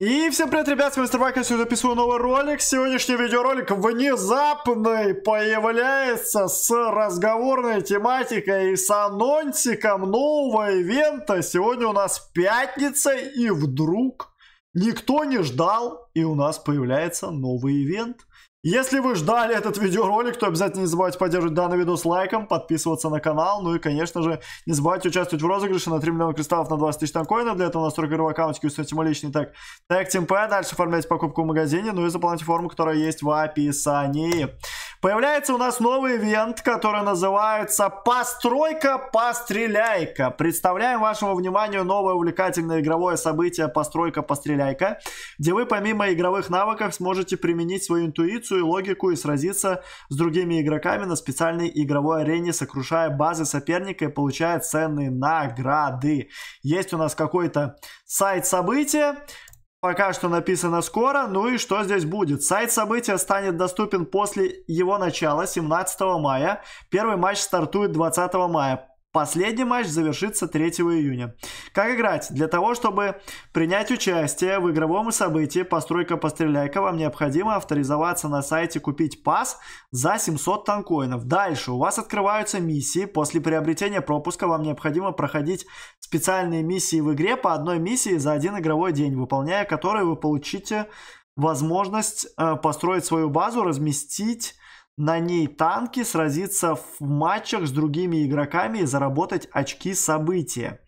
И всем привет, ребят, с вами Мистер Вайк, сегодня записываю новый ролик. Сегодняшний видеоролик внезапный появляется с разговорной тематикой и с анонсиком нового ивента. Сегодня у нас пятница, и вдруг никто не ждал, и у нас появляется новый ивент. Если вы ждали этот видеоролик, то обязательно не забывайте поддерживать данный видос лайком, подписываться на канал, ну и, конечно же, не забывайте участвовать в розыгрыше на 3 миллиона кристаллов на 20 тысяч танкоинов. Для этого у нас настройка первого аккаунтики, установите мой личный тег, тег Тимпэ, дальше оформляйте покупку в магазине, ну и заполняйте форму, которая есть в описании. Появляется у нас новый ивент, который называется «Постройка, постреляйка». Представляем вашему вниманию новое увлекательное игровое событие «Постройка, постреляйка», где вы помимо игровых навыков сможете применить свою интуицию и логику и сразиться с другими игроками на специальной игровой арене, сокрушая базы соперника и получая ценные награды. Есть у нас какой-то сайт события, Пока что написано скоро, ну и что здесь будет? Сайт события станет доступен после его начала, 17 мая. Первый матч стартует 20 мая. Последний матч завершится 3 июня. Как играть? Для того, чтобы принять участие в игровом событии «Постройка постреляйка», вам необходимо авторизоваться на сайте «Купить пас» за 700 танкоинов. Дальше у вас открываются миссии. После приобретения пропуска вам необходимо проходить специальные миссии в игре по одной миссии за один игровой день, выполняя которые вы получите возможность э, построить свою базу, разместить на ней танки, сразиться в матчах с другими игроками и заработать очки события.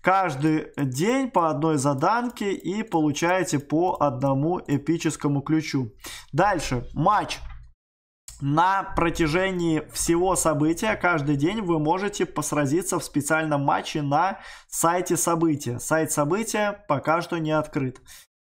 Каждый день по одной заданке и получаете по одному эпическому ключу. Дальше. Матч. На протяжении всего события каждый день вы можете посразиться в специальном матче на сайте события. Сайт события пока что не открыт.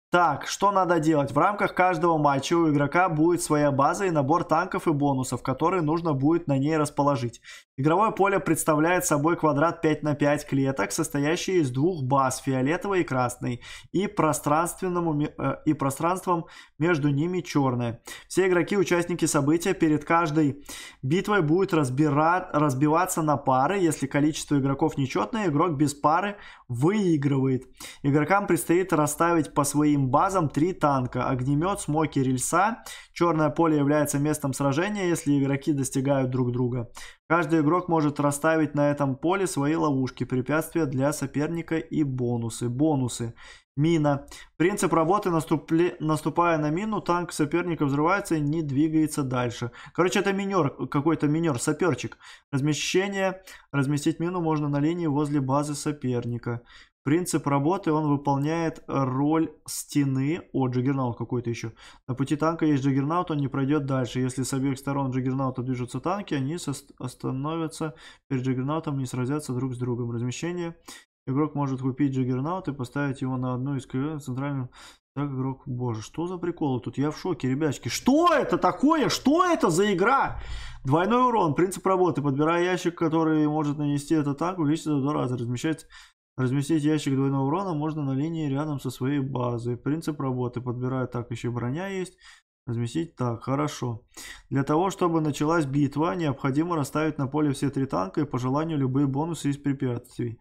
Так, что надо делать? В рамках каждого матча у игрока будет своя база и набор танков и бонусов, которые нужно будет на ней расположить. Игровое поле представляет собой квадрат 5 на 5 клеток, состоящий из двух баз, фиолетовой и красной, и, пространственному, э, и пространством между ними черное. Все игроки, участники события, перед каждой битвой будут разбира... разбиваться на пары. Если количество игроков нечетное, игрок без пары выигрывает. Игрокам предстоит расставить по своим своим базам три танка, огнемет, смоки, рельса. Черное поле является местом сражения, если игроки достигают друг друга. Каждый игрок может расставить на этом поле свои ловушки, препятствия для соперника и бонусы. Бонусы. Мина. Принцип работы, наступли... наступая на мину, танк соперника взрывается и не двигается дальше. Короче, это минер, какой-то минер, саперчик. Размещение. Разместить мину можно на линии возле базы соперника. Принцип работы, он выполняет роль стены. О, джаггернаут какой-то еще. На пути танка есть джаггернаут, он не пройдет дальше. Если с обеих сторон джаггернаута движутся танки, они остановятся перед джаггернаутом и сразятся друг с другом. Размещение. Игрок может купить джаггернаут и поставить его на одну из центральных. так, игрок, боже, что за приколы тут? Я в шоке, ребячки. Что это такое? Что это за игра? Двойной урон, принцип работы. Подбирая ящик, который может нанести этот танк, увеличится в два раза. Размещать Разместить ящик двойного урона можно на линии рядом со своей базой. Принцип работы. Подбираю так, еще броня есть. Разместить так, хорошо. Для того, чтобы началась битва, необходимо расставить на поле все три танка и по желанию любые бонусы из препятствий.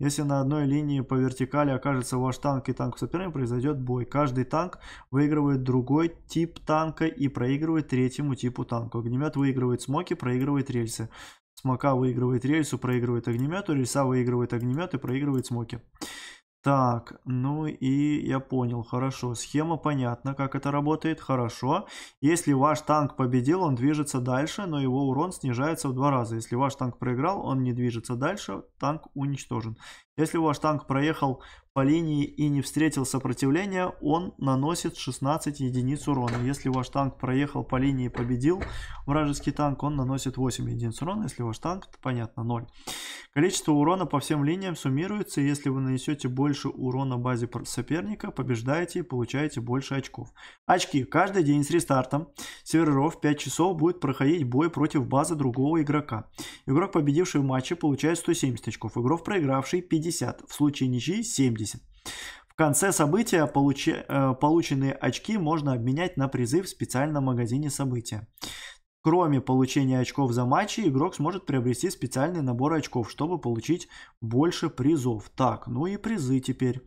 Если на одной линии по вертикали окажется ваш танк и танк соперника, произойдет бой. Каждый танк выигрывает другой тип танка и проигрывает третьему типу танка. Огнемет выигрывает смоки, проигрывает рельсы. Смока выигрывает рельсу, проигрывает огнемету. Рельса выигрывает огнемет и проигрывает смоки. Так, ну и я понял, хорошо. Схема понятна, как это работает, хорошо. Если ваш танк победил, он движется дальше, но его урон снижается в два раза. Если ваш танк проиграл, он не движется дальше, танк уничтожен. Если ваш танк проехал по линии и не встретил сопротивления, он наносит 16 единиц урона. Если ваш танк проехал по линии и победил вражеский танк, он наносит 8 единиц урона. Если ваш танк, то понятно, 0. Количество урона по всем линиям суммируется, если вы нанесете больше урона базе соперника, побеждаете и получаете больше очков. Очки. Каждый день с рестартом серверов 5 часов будет проходить бой против базы другого игрока. Игрок, победивший в матче, получает 170 очков. Игрок, проигравший, 50 50, в случае ничьи 70. В конце события получи, э, полученные очки можно обменять на призы в специальном магазине события. Кроме получения очков за матчи, игрок сможет приобрести специальный набор очков, чтобы получить больше призов. Так, ну и призы теперь.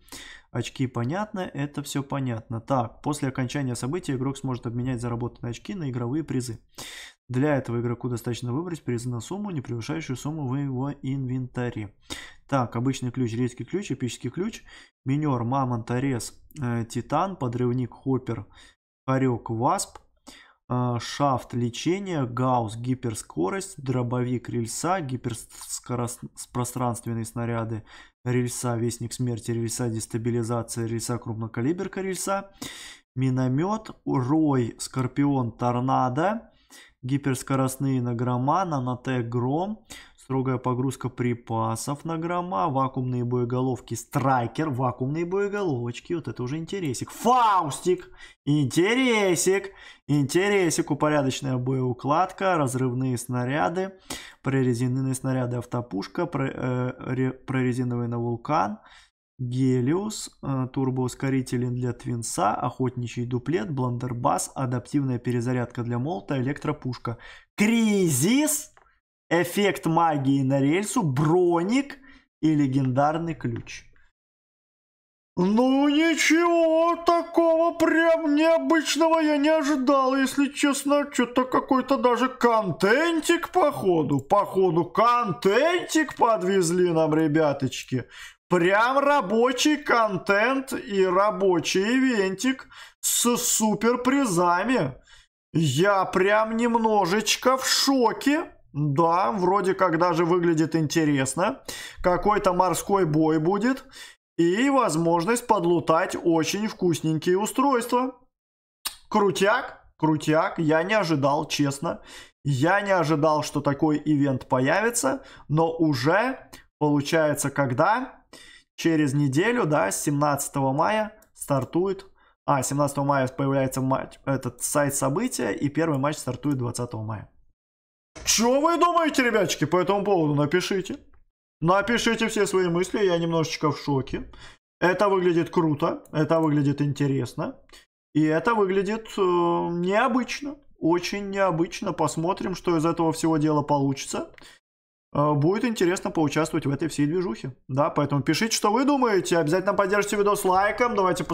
Очки понятно, это все понятно. Так, после окончания события игрок сможет обменять заработанные очки на игровые призы. Для этого игроку достаточно выбрать признанную сумму, не превышающую сумму в его инвентаре. Так, обычный ключ, редкий ключ, эпический ключ, минер, мамонт, орез, э, титан, подрывник, хоппер, хорек, васп, э, шафт, лечение, гаусс, гиперскорость, дробовик, рельса, гиперпространственные снаряды, рельса, вестник смерти, рельса, дестабилизация, рельса, крупнокалиберка, рельса, миномет, рой, скорпион, торнадо, гиперскоростные на грамма, нанотек-гром, строгая погрузка припасов на грома, вакуумные боеголовки, страйкер, вакуумные боеголовочки, вот это уже интересик. Фаустик, интересик, интересик, упорядоченная боеукладка, разрывные снаряды, прорезиненные снаряды автопушка, э, прорезиновый на вулкан, Гелиус, э, турбоускорители для твинса, охотничий дуплет, бландербас, адаптивная перезарядка для молота, электропушка. Кризис, эффект магии на рельсу, броник и легендарный ключ. Ну ничего, такого прям необычного я не ожидал, если честно. Что-то какой-то даже контентик походу. Походу контентик подвезли нам, ребяточки. Прям рабочий контент и рабочий ивентик с супер призами. Я прям немножечко в шоке. Да, вроде как даже выглядит интересно. Какой-то морской бой будет. И возможность подлутать очень вкусненькие устройства. Крутяк, крутяк. Я не ожидал, честно. Я не ожидал, что такой ивент появится. Но уже получается когда? через неделю, да, 17 мая стартует, а, 17 мая появляется матч, этот сайт события, и первый матч стартует 20 мая. Что вы думаете, ребячки, по этому поводу? Напишите. Напишите все свои мысли, я немножечко в шоке. Это выглядит круто, это выглядит интересно, и это выглядит э, необычно, очень необычно. Посмотрим, что из этого всего дела получится. Э, будет интересно поучаствовать в этой всей движухе. Да, поэтому пишите, что вы думаете. Обязательно поддержите видос лайком. Давайте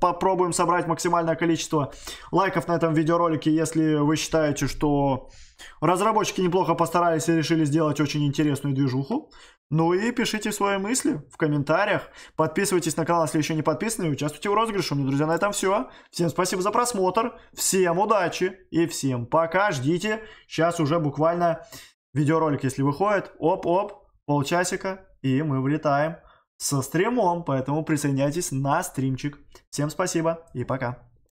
попробуем собрать максимальное количество лайков на этом видеоролике, если вы считаете, что разработчики неплохо постарались и решили сделать очень интересную движуху. Ну и пишите свои мысли в комментариях. Подписывайтесь на канал, если еще не подписаны, и участвуйте в розыгрыше. У меня, друзья, на этом все. Всем спасибо за просмотр. Всем удачи и всем пока. Ждите. Сейчас уже буквально Видеоролик, если выходит, оп-оп, полчасика, и мы вылетаем со стримом, поэтому присоединяйтесь на стримчик. Всем спасибо и пока.